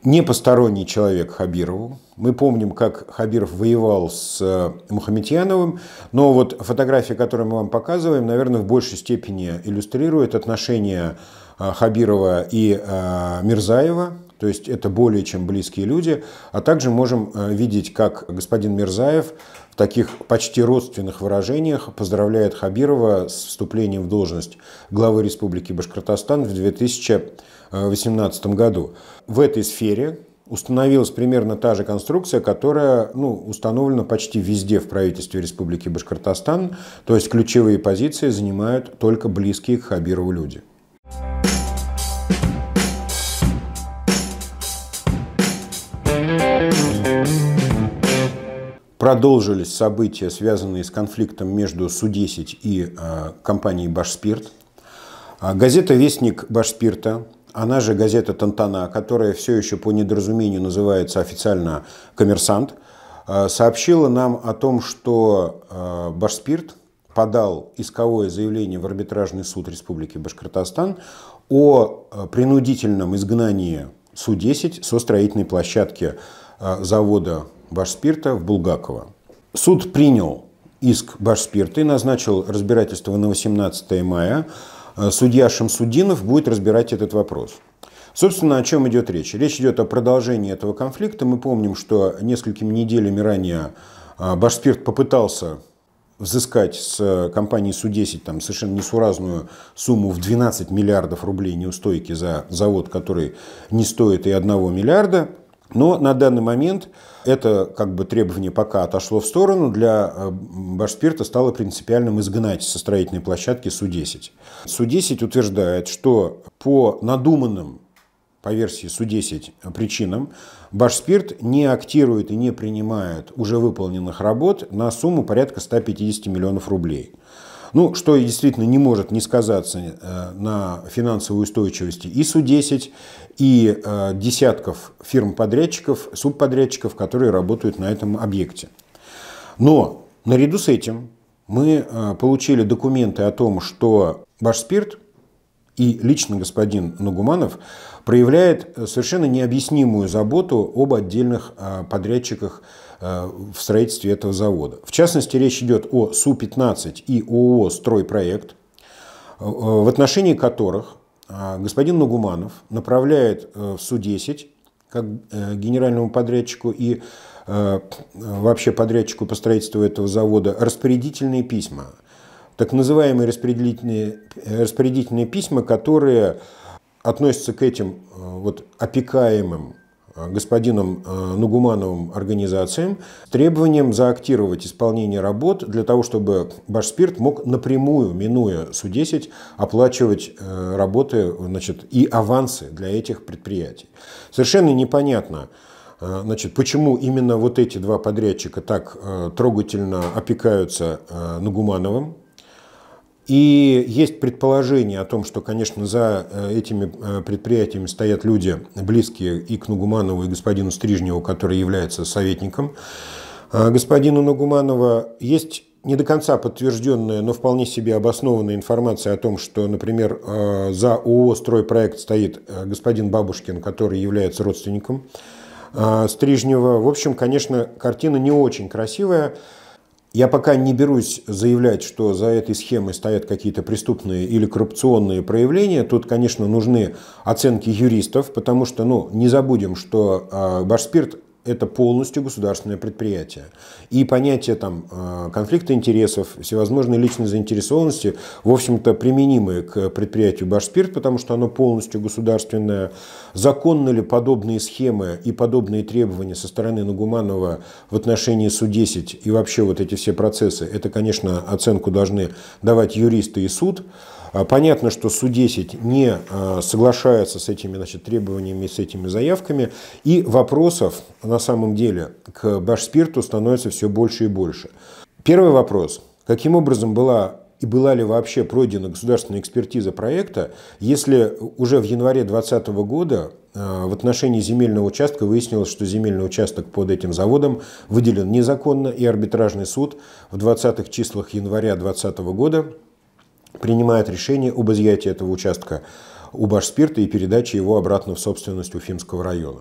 Не посторонний человек Хабирову. Мы помним, как Хабиров воевал с э, Мухаметьяновым, но вот фотография, которую мы вам показываем, наверное, в большей степени иллюстрирует отношения э, Хабирова и Мирзаева то есть это более чем близкие люди, а также можем э, видеть, как господин Мирзаев в таких почти родственных выражениях поздравляет Хабирова с вступлением в должность главы Республики Башкортостан в 2018 году. В этой сфере установилась примерно та же конструкция, которая ну, установлена почти везде в правительстве Республики Башкортостан, то есть ключевые позиции занимают только близкие к Хабирову люди. продолжились события, связанные с конфликтом между Су-10 и э, компанией «Башспирт». А, газета «Вестник Башспирта», она же газета «Тантана», которая все еще по недоразумению называется официально «Коммерсант», э, сообщила нам о том, что э, «Башспирт» подал исковое заявление в арбитражный суд Республики Башкортостан о э, принудительном изгнании Су-10 со строительной площадки завода Башспирта в Булгакова. Суд принял иск Башспирта и назначил разбирательство на 18 мая. Э, судья Шамсудинов будет разбирать этот вопрос. Собственно, о чем идет речь? Речь идет о продолжении этого конфликта. Мы помним, что несколькими неделями ранее э, Башспирт попытался взыскать с э, компании Су-10 там, совершенно несуразную сумму в 12 миллиардов рублей неустойки за завод, который не стоит и 1 миллиарда. Но на данный момент это как бы требование пока отошло в сторону. Для э, Башспирта стало принципиальным изгнать со строительной площадки Су-10. Су-10 утверждает, что по надуманным по версии Су-10 причинам, Башспирт не актирует и не принимает уже выполненных работ на сумму порядка 150 миллионов рублей – ну, что действительно не может не сказаться э, на финансовой устойчивости и СУ-10, и э, десятков фирм-подрядчиков, субподрядчиков, которые работают на этом объекте. Но наряду с этим мы э, получили документы о том, что Башспирт и лично господин Нагуманов проявляет э, совершенно необъяснимую заботу об отдельных э, подрядчиках э, в строительстве этого завода. В частности, речь идет о Су-15 и ООО «Стройпроект», в отношении которых господин Нагуманов направляет в Су-10 как генеральному подрядчику и вообще подрядчику по строительству этого завода распорядительные письма – так называемые распределительные, э, распорядительные письма, которые относятся к этим э, вот опекаемым э, господином Нугумановым организациям с требованием заактировать исполнение работ для того, чтобы Башспирт мог напрямую, минуя Су-10, оплачивать работы значит, и авансы для этих предприятий. Совершенно непонятно, значит, почему именно вот эти два подрядчика так трогательно опекаются Нугумановым, и есть предположение о том, что, конечно, за э, этими э, предприятиями стоят люди, близкие и к Нугуманову, и господину Стрижневу, который является советником э, господину Нугуманова. Есть не до конца подтвержденная, но вполне себе обоснованная информация о том, что, например, за ООО «Стройпроект» стоит господин Бабушкин, который является родственником Стрижнева. В общем, конечно, картина не очень красивая. Я пока не берусь заявлять, что за этой схемой стоят какие-то преступные или коррупционные проявления. Тут, конечно, нужны оценки юристов, потому что, ну, не забудем, что а, Башспирт это полностью государственное предприятие. И понятие там, э, конфликта интересов, всевозможные личные заинтересованности, в общем-то, применимые к предприятию «Башспирт», потому что оно полностью государственное. Законны ли подобные схемы и подобные требования со стороны Нагуманова в отношении Су-10 и вообще вот эти все процессы? Это, конечно, оценку должны давать юристы и суд. А понятно, что Су-10 не э, соглашается с этими значит, требованиями, с этими заявками, и вопросов на самом деле к Башспирту становится все больше и больше. Первый вопрос. Каким образом была и была ли вообще пройдена государственная экспертиза проекта, если уже в январе 2020 года э, в отношении земельного участка выяснилось, что земельный участок под этим заводом выделен незаконно, и арбитражный суд в 20-х числах января 2020 года принимает решение об изъятии этого участка у Башспирта и передаче его обратно в собственность Уфимского района.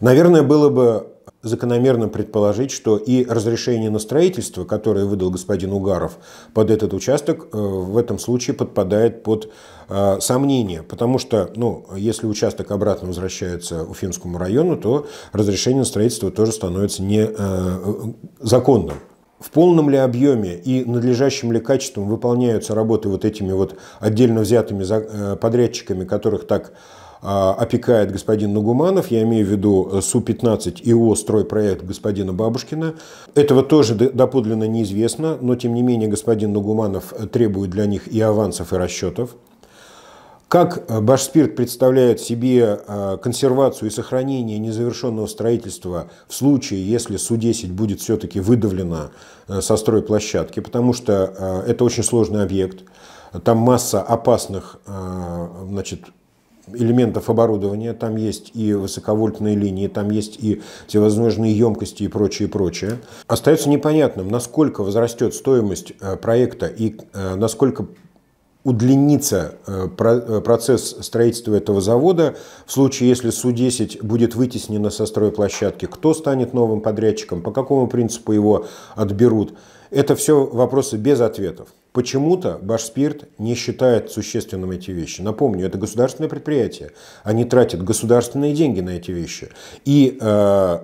Наверное, было бы закономерно предположить, что и разрешение на строительство, которое выдал господин Угаров под этот участок, э, в этом случае подпадает под э, сомнение, потому что, ну, если участок обратно возвращается Уфимскому району, то разрешение на строительство тоже становится незаконным. Э, в полном ли объеме и надлежащим ли качеством выполняются работы вот этими вот отдельно взятыми э, подрядчиками, которых так а, опекает господин Нагуманов, я имею в виду э, Су-15 ИО стройпроект господина Бабушкина. Этого тоже доподлинно неизвестно, но тем не менее господин Нагуманов э, требует для них и авансов, и расчетов. Как э, Башспирт представляет себе э, консервацию и сохранение незавершенного строительства в случае, если Су-10 будет все-таки выдавлено э, со стройплощадки, потому что это очень сложный объект, там масса опасных значит, элементов оборудования, там есть и высоковольтные линии, там есть и всевозможные емкости и прочее, прочее. Остается непонятным, насколько возрастет стоимость проекта и насколько удлинится э, э, процесс строительства этого завода. В случае, если Су-10 будет вытеснено со стройплощадки, кто станет новым подрядчиком, по какому принципу его отберут. Это все вопросы без ответов. Почему-то Башспирт не считает существенным эти вещи. Напомню, это государственное предприятие. Они тратят государственные деньги на эти вещи. И э,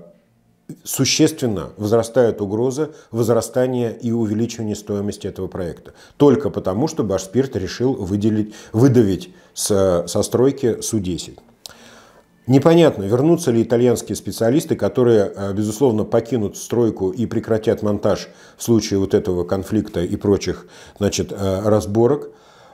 существенно возрастает угроза возрастания и увеличивания стоимости этого проекта. Только потому, что Башспирт решил выделить, выдавить со со стройки Су-10. Непонятно, вернутся ли итальянские специалисты, которые, э, безусловно, покинут стройку и прекратят монтаж в случае вот этого конфликта и прочих значит, э, разборок.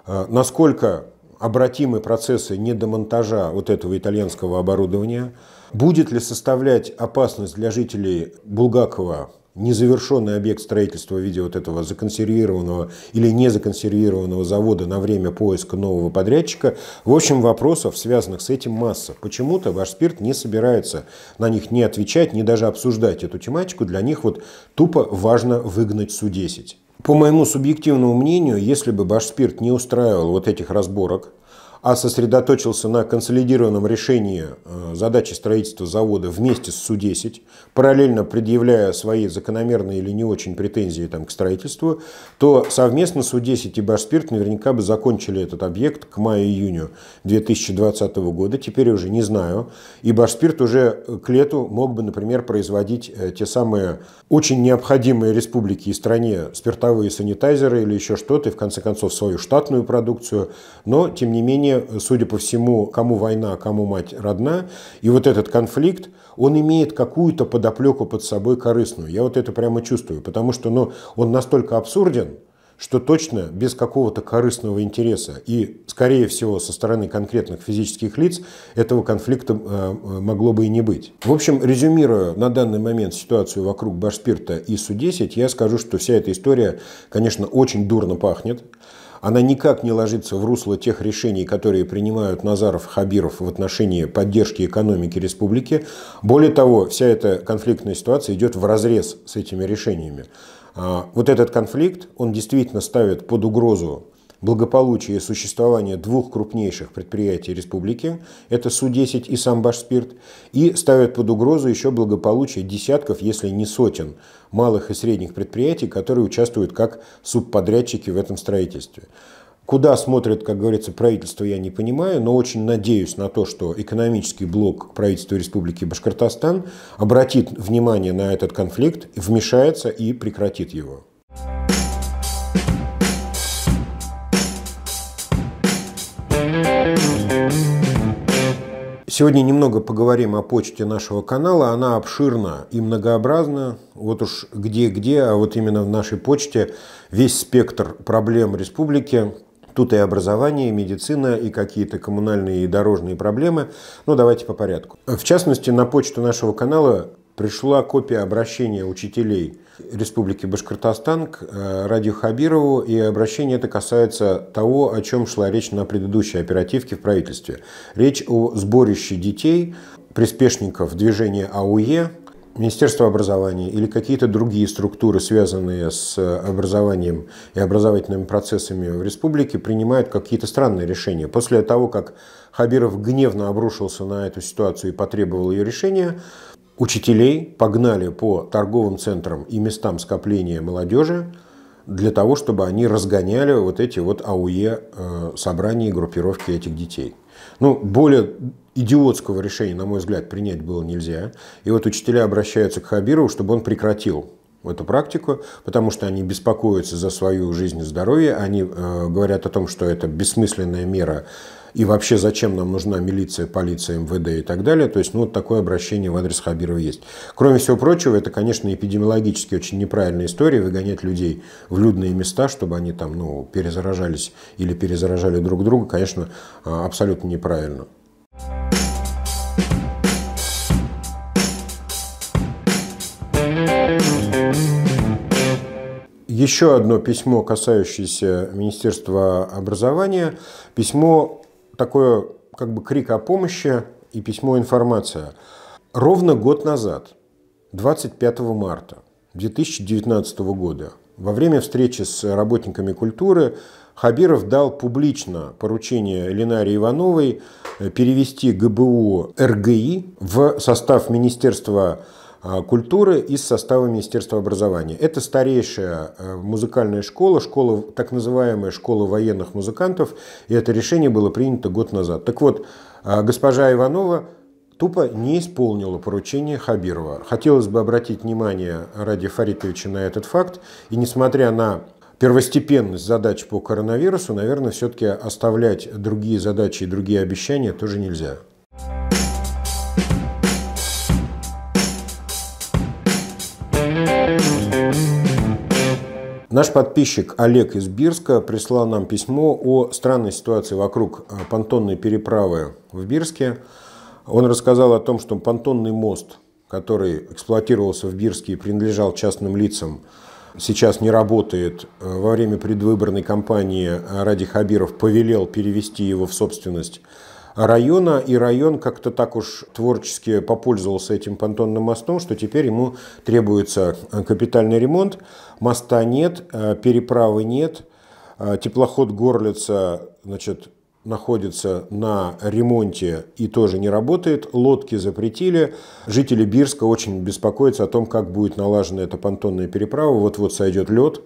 Э, насколько обратимы процессы недомонтажа вот этого итальянского оборудования – Будет ли составлять опасность для жителей Булгакова незавершенный объект строительства в виде вот этого законсервированного или незаконсервированного завода на время поиска нового подрядчика. В общем, вопросов, связанных с этим, масса. Почему-то ваш спирт не собирается на них не отвечать, не даже обсуждать эту тематику. Для них вот тупо важно выгнать Су-10. По моему субъективному мнению, если бы Башспирт не устраивал вот этих разборок, а сосредоточился на консолидированном решении э, задачи строительства завода вместе с Су-10, параллельно предъявляя свои закономерные или не очень претензии там, к строительству, то совместно Су-10 и Башспирт наверняка бы закончили этот объект к маю-июню 2020 года, теперь уже не знаю. И Башспирт уже к лету мог бы, например, производить э, те самые очень необходимые республике и стране спиртовые санитайзеры или еще что-то, и в конце концов свою штатную продукцию, но тем не менее судя по всему, кому война, кому мать родна. И вот этот конфликт, он имеет какую-то подоплеку под собой корыстную. Я вот это прямо чувствую, потому что ну, он настолько абсурден, что точно без какого-то корыстного интереса и, скорее всего, со стороны конкретных физических лиц этого конфликта э, э, могло бы и не быть. В общем, резюмируя на данный момент ситуацию вокруг Башспирта и Су-10, я скажу, что вся эта история, конечно, очень дурно пахнет она никак не ложится в русло тех решений, которые принимают Назаров Хабиров в отношении поддержки экономики республики. Более того, вся эта конфликтная ситуация идет в разрез с этими решениями. А, вот этот конфликт, он действительно ставит под угрозу благополучие и существование двух крупнейших предприятий республики, это Су-10 и Самбашспирт, и ставят под угрозу еще благополучие десятков, если не сотен, малых и средних предприятий, которые участвуют как субподрядчики в этом строительстве. Куда смотрит, как говорится, правительство, я не понимаю, но очень надеюсь на то, что экономический блок правительства Республики Башкортостан обратит внимание на этот конфликт, вмешается и прекратит его. Сегодня немного поговорим о почте нашего канала. Она обширна и многообразна. Вот уж где-где, а вот именно в нашей почте весь спектр проблем республики. Тут и образование, и медицина, и какие-то коммунальные и дорожные проблемы. Но ну, давайте по порядку. В частности, на почту нашего канала пришла копия обращения учителей Республики Башкортостан к э, Радио Хабирову, и обращение это касается того, о чем шла речь на предыдущей оперативке в правительстве. Речь о сборище детей, приспешников движения АУЕ, Министерство образования или какие-то другие структуры, связанные с э, образованием и образовательными процессами в республике, принимают какие-то странные решения. После того, как Хабиров гневно обрушился на эту ситуацию и потребовал ее решения, учителей погнали по торговым центрам и местам скопления молодежи для того, чтобы они разгоняли вот эти вот АУЕ э, собрания и группировки этих детей. Ну, более идиотского решения, на мой взгляд, принять было нельзя. И вот учителя обращаются к Хабирову, чтобы он прекратил эту практику, потому что они беспокоятся за свою жизнь и здоровье, они э, говорят о том, что это бессмысленная мера и вообще зачем нам нужна милиция, полиция, МВД и так далее. То есть, ну, вот такое обращение в адрес Хабирова есть. Кроме всего прочего, это, конечно, эпидемиологически очень неправильная история, выгонять людей в людные места, чтобы они там, ну, перезаражались или перезаражали друг друга, конечно, а, абсолютно неправильно. Еще одно письмо, касающееся Министерства образования. Письмо такое как бы крик о помощи и письмо информация. Ровно год назад, 25 марта 2019 года, во время встречи с работниками культуры Хабиров дал публично поручение Ленаре Ивановой э, перевести ГБУ РГИ в состав Министерства а, культуры из состава Министерства образования. Это старейшая э, музыкальная школа, школа так называемая школа военных музыкантов, и это решение было принято год назад. Так вот, а, госпожа Иванова тупо не исполнила поручение Хабирова. Хотелось бы обратить внимание Ради Фаритовича на этот факт, и несмотря на первостепенность задач по коронавирусу, наверное, все-таки оставлять другие задачи и другие обещания тоже нельзя. Наш подписчик Олег из Бирска прислал нам письмо о странной ситуации вокруг э, понтонной переправы в Бирске. Он рассказал о том, что понтонный мост, который эксплуатировался в Бирске и принадлежал частным лицам, сейчас не работает. Э, во время предвыборной кампании Ради Хабиров повелел перевести его в собственность района, и район как-то так уж творчески попользовался этим понтонным мостом, что теперь ему требуется э, капитальный ремонт. Моста нет, э, переправы нет, э, теплоход Горлица значит, находится на ремонте и тоже не работает. Лодки запретили. Жители Бирска очень беспокоятся о том, как будет налажена эта понтонная переправа. Вот-вот сойдет лед.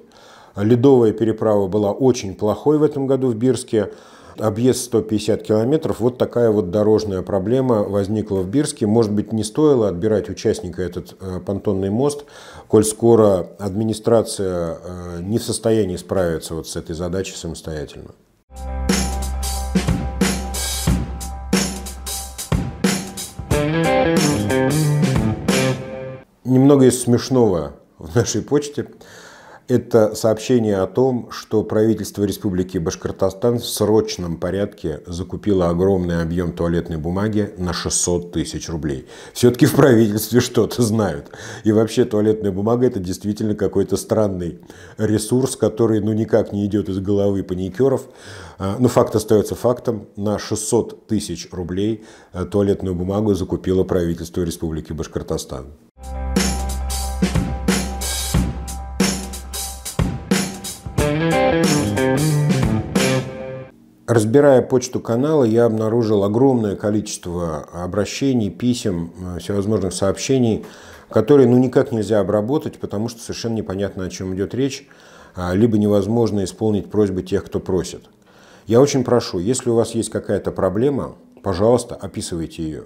Ледовая переправа была очень плохой в этом году в Бирске. Объезд 150 километров, вот такая вот дорожная проблема возникла в Бирске. Может быть, не стоило отбирать участника этот э, понтонный мост, коль скоро администрация э, не в состоянии справиться вот с этой задачей самостоятельно. Немного из смешного в нашей почте – это сообщение о том, что правительство Республики Башкортостан в срочном порядке закупило огромный объем туалетной бумаги на 600 тысяч рублей. Все-таки в правительстве что-то знают. И вообще туалетная бумага это действительно какой-то странный ресурс, который ну никак не идет из головы паникеров. А, Но ну, факт остается фактом. На 600 тысяч рублей э, туалетную бумагу закупило правительство Республики Башкортостан. Разбирая почту канала, я обнаружил огромное количество обращений, писем, э, всевозможных сообщений, которые ну, никак нельзя обработать, потому что совершенно непонятно, о чем идет речь, а, либо невозможно исполнить просьбы тех, кто просит. Я очень прошу, если у вас есть какая-то проблема, пожалуйста, описывайте ее.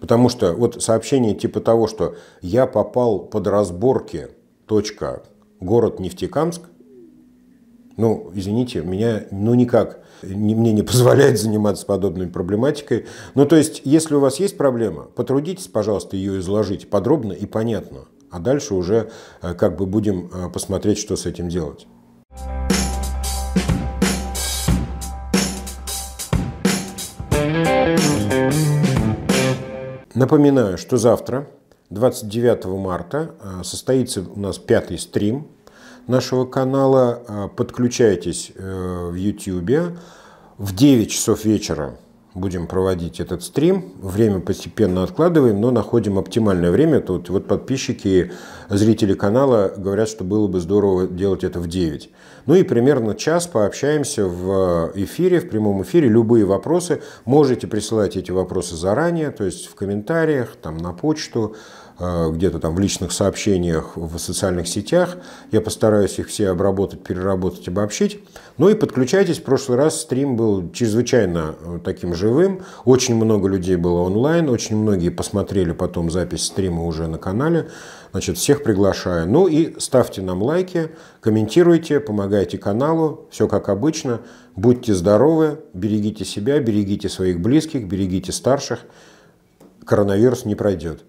Потому что вот сообщение типа того, что я попал под разборки, точка, город Нефтекамск – ну, извините, меня, ну, никак, не, мне не [LAUGHS] позволяет заниматься подобной проблематикой. Ну, то есть, если у вас есть проблема, потрудитесь, пожалуйста, ее изложить подробно и понятно. А дальше уже э, как бы будем э, посмотреть, что с этим делать. Напоминаю, что завтра, 29 марта, э, состоится у нас пятый стрим нашего канала. А, подключайтесь э, в YouTube. В 9 часов вечера будем проводить этот стрим. Время постепенно откладываем, но находим оптимальное время. Тут вот подписчики, зрители канала говорят, что было бы здорово делать это в 9. Ну и примерно час пообщаемся в э, эфире, в прямом эфире. Любые вопросы. Можете присылать эти вопросы заранее, то есть в комментариях, там на почту. Э, где-то там в личных сообщениях, в социальных сетях. Я постараюсь их все обработать, переработать, обобщить. Ну и подключайтесь. В прошлый раз стрим был чрезвычайно э, таким живым. Очень много людей было онлайн. Очень многие посмотрели потом запись стрима уже на канале. Значит, всех приглашаю. Ну и ставьте нам лайки, комментируйте, помогайте каналу. Все как обычно. Будьте здоровы, берегите себя, берегите своих близких, берегите старших. Коронавирус не пройдет.